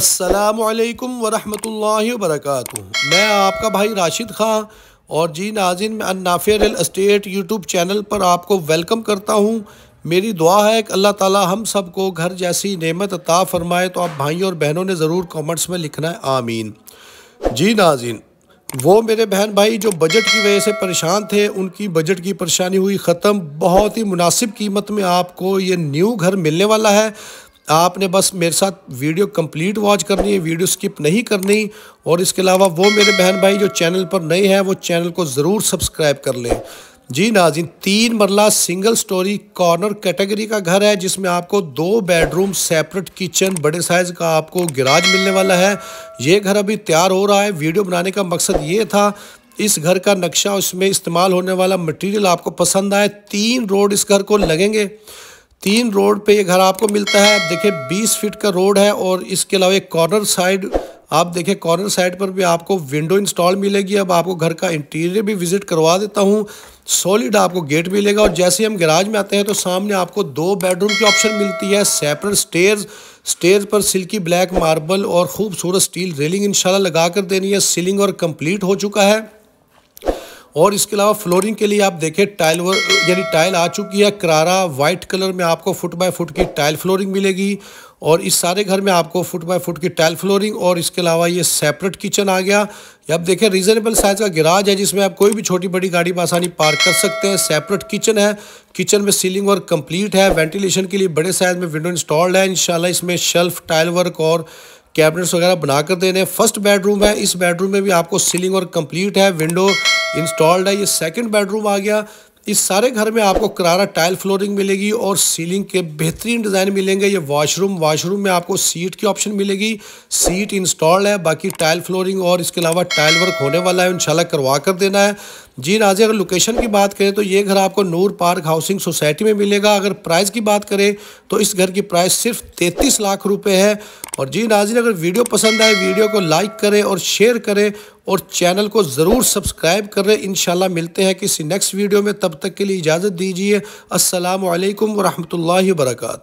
असलकम वरहमल वरक मैं आपका भाई राशिद खां और जी नाजिन मैं अन्नाफ़े रियल इस्टेट यूट्यूब चैनल पर आपको वेलकम करता हूँ मेरी दुआ है कि अल्लाह ताला हम सब को घर जैसी नेमत अता फरमाए तो आप भाइयों और बहनों ने ज़रूर कमेंट्स में लिखना है आमीन जी नाजिन वो मेरे बहन भाई जो बजट की वजह से परेशान थे उनकी बजट की परेशानी हुई ख़त्म बहुत ही मुनासिब कीमत में आपको ये न्यू घर मिलने वाला है आपने बस मेरे साथ वीडियो कंप्लीट वॉच करनी है वीडियो स्किप नहीं करनी और इसके अलावा वो मेरे बहन भाई जो चैनल पर नए हैं वो चैनल को ज़रूर सब्सक्राइब कर लें जी नाजिन तीन मरला सिंगल स्टोरी कॉर्नर कैटेगरी का घर है जिसमें आपको दो बेडरूम सेपरेट किचन बड़े साइज़ का आपको गिराज मिलने वाला है ये घर अभी तैयार हो रहा है वीडियो बनाने का मकसद ये था इस घर का नक्शा उसमें इस्तेमाल होने वाला मटेरियल आपको पसंद आए तीन रोड इस घर को लगेंगे तीन रोड पे ये घर आपको मिलता है देखिए 20 फीट का रोड है और इसके अलावा एक कॉर्नर साइड आप देखिए कॉर्नर साइड पर भी आपको विंडो इंस्टॉल मिलेगी अब आपको घर का इंटीरियर भी विजिट करवा देता हूँ सॉलिड आपको गेट मिलेगा और जैसे हम गैराज में आते हैं तो सामने आपको दो बेडरूम की ऑप्शन मिलती है सेपरेट स्टेयर्स स्टेयर पर सिल्की ब्लैक मार्बल और खूबसूरत स्टील रेलिंग इंशाल्लाह लगा कर देनी है सीलिंग और कंप्लीट हो चुका है और इसके अलावा फ्लोरिंग के लिए आप देखें टाइल यानी टाइल आ चुकी है करारा वाइट कलर में आपको फुट बाय फुट की टाइल फ्लोरिंग मिलेगी और इस सारे घर में आपको फुट बाय फुट की टाइल फ्लोरिंग और इसके अलावा ये सेपरेट किचन आ गया अब देखें रीजनेबल साइज़ का गिराज है जिसमें आप कोई भी छोटी बड़ी गाड़ी में आसानी पार्क कर सकते हैं सेपरेट किचन है किचन में सीलिंग वर्क कंप्लीट है वेंटिलेशन के लिए बड़े साइज़ में विंडो इंस्टॉल्ड है इनशाला इसमें शेल्फ टाइल वर्क और कैबिनेट्स वगैरह बनाकर देने फर्स्ट बेडरूम है इस बेडरूम में भी आपको सीलिंग और कंप्लीट है विंडो इंस्टॉल्ड है ये सेकंड बेडरूम आ गया इस सारे घर में आपको करारा टाइल फ्लोरिंग मिलेगी और सीलिंग के बेहतरीन डिज़ाइन मिलेंगे ये वॉशरूम वॉशरूम में आपको सीट की ऑप्शन मिलेगी सीट इंस्टॉल्ड है बाकी टाइल फ्लोरिंग और इसके अलावा टाइल वर्क होने वाला है इंशाल्लाह करवा कर देना है जी नाजी अगर लोकेशन की बात करें तो ये घर आपको नूर पार्क हाउसिंग सोसाइटी में मिलेगा अगर प्राइस की बात करें तो इस घर की प्राइस सिर्फ तैंतीस लाख रुपये है और जी नाजिन अगर वीडियो पसंद आए वीडियो को लाइक करें और शेयर करें और चैनल को ज़रूर सब्सक्राइब करें इन मिलते हैं किसी नेक्स्ट वीडियो में तब तक के लिए इजाज़त दीजिए असलकम वरहमल वर्का